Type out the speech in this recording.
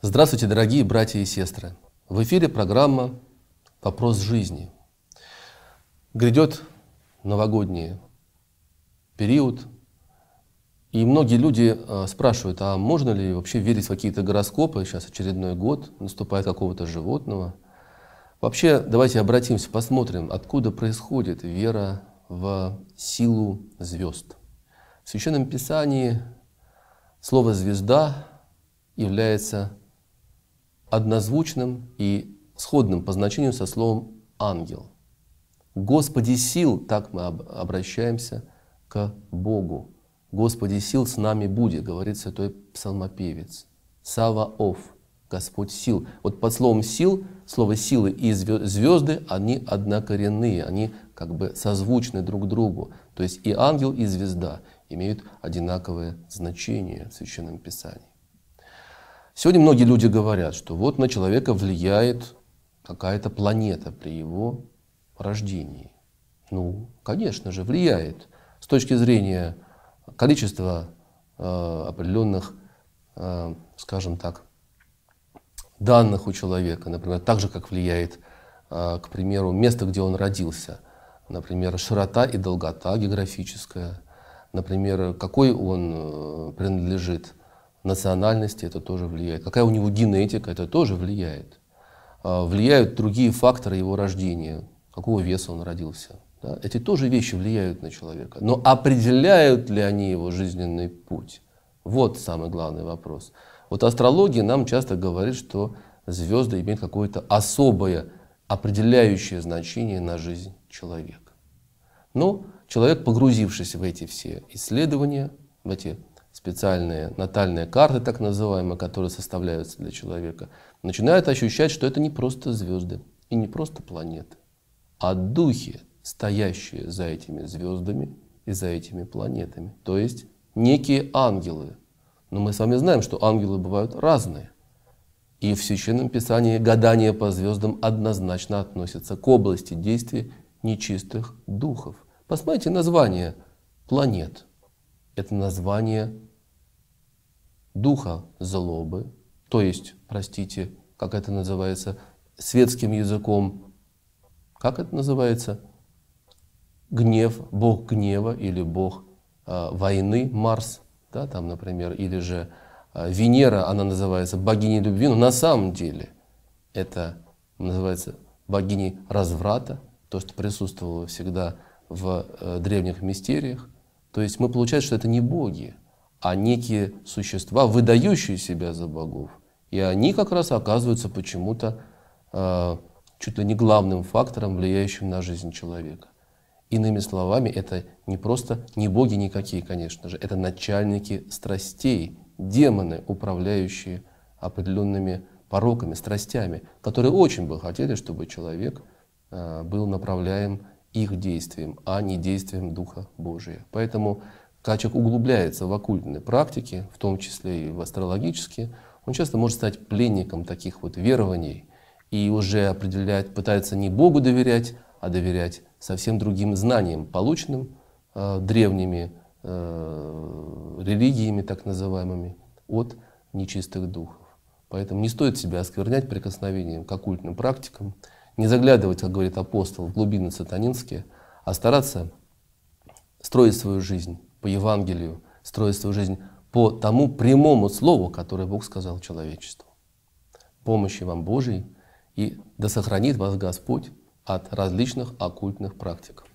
Здравствуйте, дорогие братья и сестры! В эфире программа «Вопрос жизни». Грядет новогодний период, и многие люди э, спрашивают, а можно ли вообще верить в какие-то гороскопы? Сейчас очередной год, наступает какого-то животного. Вообще, давайте обратимся, посмотрим, откуда происходит вера в силу звезд. В Священном Писании слово «звезда» является однозвучным и сходным по значению со словом «ангел». «Господи сил» — так мы обращаемся к Богу. «Господи сил с нами будет», — говорит святой псалмопевец. «Саваоф» — Господь сил. Вот под словом «сил» слово «силы» и «звезды» они однокоренные, они как бы созвучны друг другу. То есть и ангел, и звезда имеют одинаковое значение в Священном Писании. Сегодня многие люди говорят, что вот на человека влияет какая-то планета при его рождении. Ну, конечно же, влияет с точки зрения количества э, определенных, э, скажем так, данных у человека, например, так же, как влияет, э, к примеру, место, где он родился, например, широта и долгота географическая, например, какой он э, принадлежит национальности это тоже влияет. Какая у него генетика, это тоже влияет. А, влияют другие факторы его рождения, какого веса он родился. Да? Эти тоже вещи влияют на человека. Но определяют ли они его жизненный путь? Вот самый главный вопрос. Вот астрология нам часто говорит, что звезды имеют какое-то особое определяющее значение на жизнь человека. Но ну, человек, погрузившись в эти все исследования, в эти специальные натальные карты, так называемые, которые составляются для человека, начинают ощущать, что это не просто звезды и не просто планеты, а духи, стоящие за этими звездами и за этими планетами. То есть некие ангелы. Но мы с вами знаем, что ангелы бывают разные. И в Священном Писании гадание по звездам однозначно относится к области действий нечистых духов. Посмотрите название планет. Это название духа злобы, то есть, простите, как это называется, светским языком, как это называется, гнев, бог гнева или бог э, войны, Марс, да, там, например, или же э, Венера, она называется богиней любви, но на самом деле это называется богиней разврата, то, что присутствовало всегда в э, древних мистериях. То есть мы получаем, что это не боги, а некие существа, выдающие себя за богов. И они как раз оказываются почему-то э, чуть ли не главным фактором, влияющим на жизнь человека. Иными словами, это не просто не боги никакие, конечно же, это начальники страстей, демоны, управляющие определенными пороками, страстями, которые очень бы хотели, чтобы человек э, был направляем их действием, а не действием Духа Божия. Поэтому Качек углубляется в оккультные практики, в том числе и в астрологические, он часто может стать пленником таких вот верований и уже определяет, пытается не Богу доверять, а доверять совсем другим знаниям, полученным э, древними э, религиями, так называемыми, от нечистых духов. Поэтому не стоит себя осквернять прикосновением к оккультным практикам, не заглядывать, как говорит апостол, в глубины сатанинские, а стараться строить свою жизнь по Евангелию, строить свою жизнь по тому прямому слову, которое Бог сказал человечеству. Помощи вам Божией и да сохранит вас Господь от различных оккультных практик.